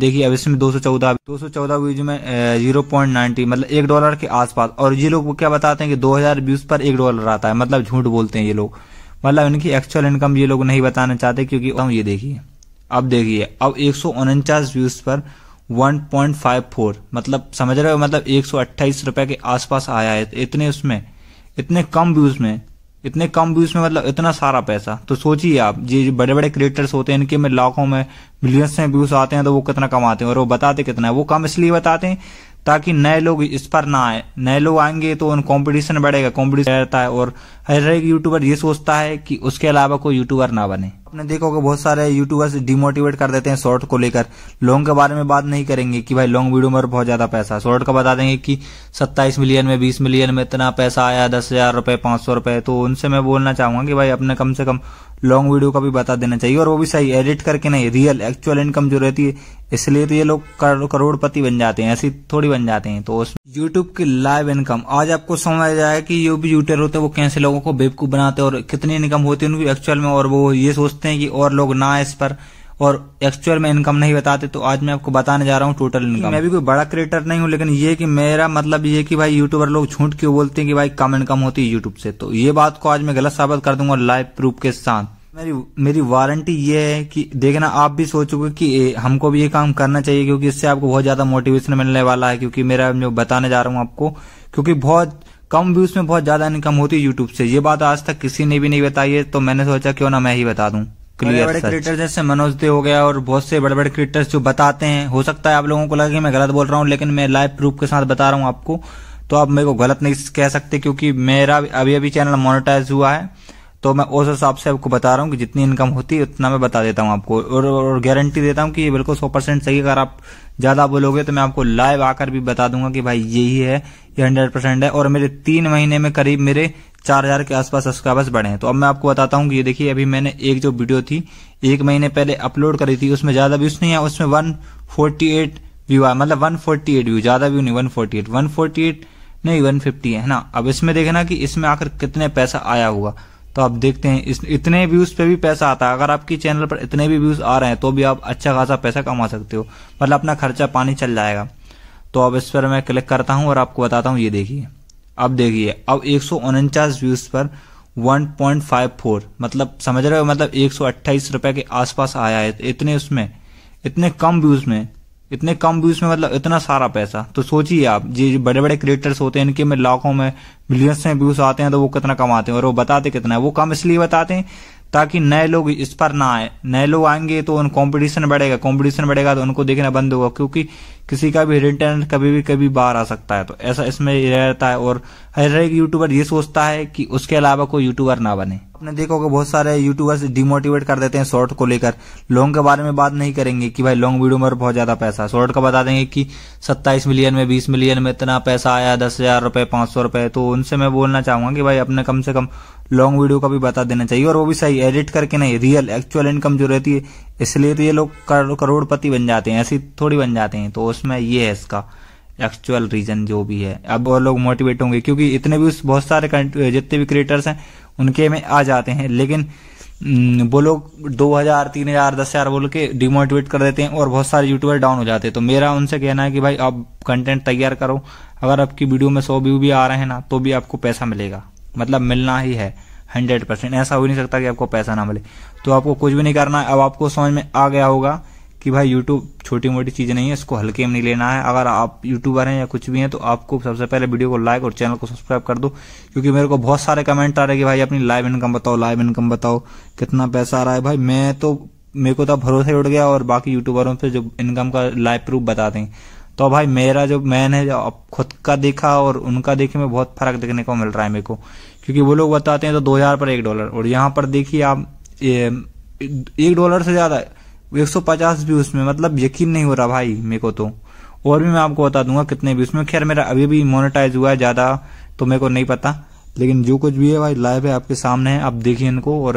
देखिए अब इसमें 214 214 व्यूज में जीरो पॉइंट नाइनटी मतलब एक डॉलर के आसपास और ये लोग क्या बताते हैं कि 2000 व्यूज पर एक डॉलर आता है मतलब झूठ बोलते हैं ये लोग मतलब इनकी एक्चुअल इनकम ये लोग नहीं बताना चाहते क्योंकि ये देखिए अब देखिए अब एक व्यूज पर 1.54 मतलब समझ रहे हो मतलब एक रुपए के आसपास आया है इतने उसमें इतने कम व्यूज में इतने कम व्यूज में मतलब इतना सारा पैसा तो सोचिए आप ये बड़े बड़े क्रिएटर्स होते हैं इनके में लाखों में मिलियंस में व्यूज आते हैं तो वो कितना कमाते हैं और वो बताते कितना है वो कम इसलिए बताते हैं ताकि नए लोग इस पर ना आए नए लोग आएंगे तो उन कॉम्पिटिशन बढ़ेगा कॉम्पिटिशन रहता है और हर एक यूट्यूबर ये सोचता है कि उसके अलावा कोई यूट्यूबर ना बने आपने देखा होगा बहुत सारे यूट्यूबर्स डिमोटिवेट कर देते हैं शॉर्ट को लेकर लॉन्ग के बारे में बात नहीं करेंगे कि भाई लॉन्ग वीडियो में बहुत ज्यादा पैसा शॉर्ट का बता देंगे कि सत्ताईस मिलियन में बीस मिलियन में इतना पैसा आया दस हजार रुपए पांच सौ रुपए तो उनसे मैं बोलना चाहूंगा कि भाई अपने कम से कम लॉन्ग वीडियो का भी बता देना चाहिए और वो भी सही एडिट करके नहीं रियल एक्चुअल इनकम जो रहती है इसलिए तो ये लोग करोड़पति बन जाते हैं ऐसी थोड़ी बन जाते हैं तो यूट्यूब की लाइव इनकम आज आपको समझ जाए कि जो भी यूट्यूबर होते हैं वो कैसे लोगों को बेवकूफ बनाते हैं और कितनी इनकम होती है उनकी एक्चुअल में और वो ये सोचते सकते हैं कि और लोग ना इस पर और एक्चुअल में इनकम नहीं बताते तो आज मैं आपको बताने जा रहा हूँ टोटल इनकम मैं भी कोई बड़ा क्रिएटर नहीं हूँ लेकिन ये कि मेरा मतलब ये कि भाई यूट्यूबर लोग झूठ क्यों बोलते हैं कि भाई कम इनकम होती है यूट्यूब से तो ये बात को आज मैं गलत साबित कर दूंगा लाइव प्रूफ के साथ मेरी मेरी वारंटी ये है कि देखना आप भी सोचोगे कि ए, हमको भी ये काम करना चाहिए क्योंकि इससे आपको बहुत ज्यादा मोटिवेशन मिलने वाला है क्योंकि मेरा जो बताने जा रहा हूँ आपको क्योंकि बहुत कम व्यूज में बहुत ज्यादा इनकम होती है यूट्यूब से ये बात आज तक किसी ने भी नहीं बताई है तो मैंने सोचा क्यों ना मैं ही बता दूं क्लियर बड़े क्रिएटर जैसे मनोज दे हो गया और बहुत से बड़े बड़े क्रिएटर्स जो बताते हैं हो सकता है आप लोगों को लगे मैं गलत बोल रहा हूँ लेकिन मैं लाइव प्रूफ के साथ बता रहा हूँ आपको तो आप मेरे को गलत नहीं कह सकते क्योंकि मेरा अभी अभी चैनल मोनिटाइज हुआ है तो मैं उस हिसाब से आपको बता रहा हूँ कि जितनी इनकम होती है उतना मैं बता देता हूँ आपको और, और गारंटी देता हूँ कि ये बिल्कुल सौ परसेंट सही अगर आप ज़्यादा बोलोगे तो मैं आपको लाइव आकर भी बता दूंगा कि भाई यही है ये हंड्रेड परसेंट है और मेरे तीन महीने में करीब मेरे चार हजार के आसपास सब्सक्राइबर्स बढ़े हैं तो अब मैं आपको बताता हूँ कि ये देखिए अभी मैंने एक जो वीडियो थी एक महीने पहले अपलोड करी थी उसमें ज़्यादा व्यूज नहीं है उसमें वन फोर्टी एट व्यू आया मतलब वन फोर्टी एट व्यू ज़्यादा व्यू नहीं one forty eight one forty eight नहीं वन फिफ्टी है ना अब इसमें देखे ना कि इसमें आकर कितने पैसा आया हुआ तो आप देखते हैं इस इतने व्यूज पे भी पैसा आता है अगर आपकी चैनल पर इतने भी व्यूज आ रहे हैं तो भी आप अच्छा खासा पैसा कमा सकते हो मतलब अपना खर्चा पानी चल जाएगा तो अब इस पर मैं क्लिक करता हूँ और आपको बताता हूं ये देखिए अब देखिए अब एक व्यूज पर 1.54 मतलब समझ रहे हो मतलब एक रुपए के आसपास आया है इतने उसमें इतने कम व्यूज में इतने कम व्यूज में मतलब इतना सारा पैसा तो सोचिए आप जो बड़े बड़े क्रिएटर्स होते हैं इनके में लाखों में मिलियंस में व्यूज आते हैं तो वो कितना कमाते हैं और वो बताते कितना है वो कम इसलिए बताते हैं ताकि नए लोग इस पर ना आए नए लोग आएंगे तो उन कंपटीशन बढ़ेगा कंपटीशन बढ़ेगा तो उनको देखना बंद होगा क्योंकि किसी का भी रिटर्न कभी भी कभी बाहर आ सकता है तो ऐसा इसमें रहता है और हर एक यूट्यूबर ये सोचता है कि उसके अलावा कोई यूट्यूबर ना बने आपने देखा होगा बहुत सारे यूट्यूबर्स डिमोटिवेट कर देते हैं शॉर्ट को लेकर लॉन्ग के बारे में बात नहीं करेंगे कि भाई लॉन्ग वीडियो में बहुत ज्यादा पैसा शॉर्ट का बता देंगे कि सत्ताईस मिलियन में बीस मिलियन में इतना पैसा आया दस हजार रुपए पांच सौ रुपए तो उनसे मैं बोलना चाहूंगा कि भाई अपने कम से कम लॉन्ग वीडियो का भी बता देना चाहिए और वो भी सही एडिट करके नहीं रियल एक्चुअल इनकम जो रहती है इसलिए तो ये लोग करोड़पति बन जाते हैं ऐसी थोड़ी बन जाते हैं तो उसमें ये है इसका एक्चुअल रीजन जो भी है अब और लोग मोटिवेट होंगे क्योंकि इतने भी बहुत सारे जितने भी क्रिएटर्स हैं उनके में आ जाते हैं लेकिन वो लोग दो हजार तीन हजार दस हजार बोल के डिमोटिवेट कर देते हैं और बहुत सारे यूट्यूबर डाउन हो जाते हैं तो मेरा उनसे कहना है कि भाई आप कंटेंट तैयार करो अगर आपकी वीडियो में सौ व्यू भी आ रहे हैं ना तो भी आपको पैसा मिलेगा मतलब मिलना ही है हंड्रेड परसेंट ऐसा हो नहीं सकता कि आपको पैसा ना मिले तो आपको कुछ भी नहीं करना है अब आपको समझ में आ गया होगा कि भाई यूट्यूब छोटी मोटी चीज़ें नहीं है इसको हल्के में नहीं लेना है अगर आप यूट्यूबर हैं या कुछ भी हैं तो आपको सबसे पहले वीडियो को लाइक और चैनल को सब्सक्राइब कर दो क्योंकि मेरे को बहुत सारे कमेंट आ रहे हैं कि भाई अपनी लाइव इनकम बताओ लाइव इनकम बताओ कितना पैसा आ रहा है भाई मैं तो मेरे को तो भरोसा ही उड़ गया और बाकी यूट्यूबरों पर जो इनकम का लाइव प्रूफ बताते हैं तो भाई मेरा जो मैन है जो खुद का देखा और उनका देखे में बहुत फर्क देखने को मिल रहा है मेरे को क्योंकि वो लोग बताते हैं तो दो हजार पर एक डॉलर और यहाँ पर देखिए आप एक डॉलर से ज़्यादा पचास भी उसमें मतलब यकीन नहीं हो रहा भाई मेरे को तो और भी मैं आपको बता दूंगा कितने भी उसमें खैर मेरा अभी भी मोनेटाइज हुआ है ज्यादा तो मेरे को नहीं पता लेकिन जो कुछ भी है भाई लाइव है आपके सामने है आप देखिए इनको और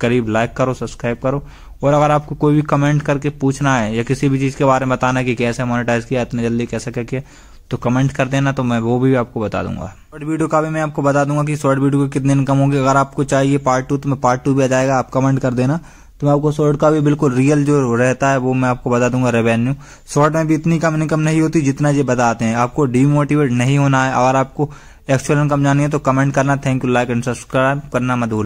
करीब लाइक करो सब्सक्राइब करो और अगर आपको कोई भी कमेंट करके पूछना है या किसी भी चीज के बारे में बताना है कि कैसे मोनेटाइज किया इतने जल्दी कैसे क्या किया तो कमेंट कर देना तो मैं वो भी आपको बता दूंगा शॉर्ट वीडियो का भी मैं आपको बता दूंगा कि शॉर्ट वीडियो के कितने इनकम होगी अगर आपको चाहिए पार्ट टू तो मैं पार्ट टू भी आ जाएगा आप कमेंट कर देना तो मैं आपको शॉर्ट का भी बिल्कुल रियल जो रहता है वो मैं आपको बता दूंगा रेवेन्यू शॉर्ट में भी इतनी कम इनकम नहीं होती जितना ये बताते हैं आपको डिमोटिवेट नहीं होना है और आपको एक्चुअल इनकम जानी है तो कमेंट करना thank you like and subscribe करना मधुर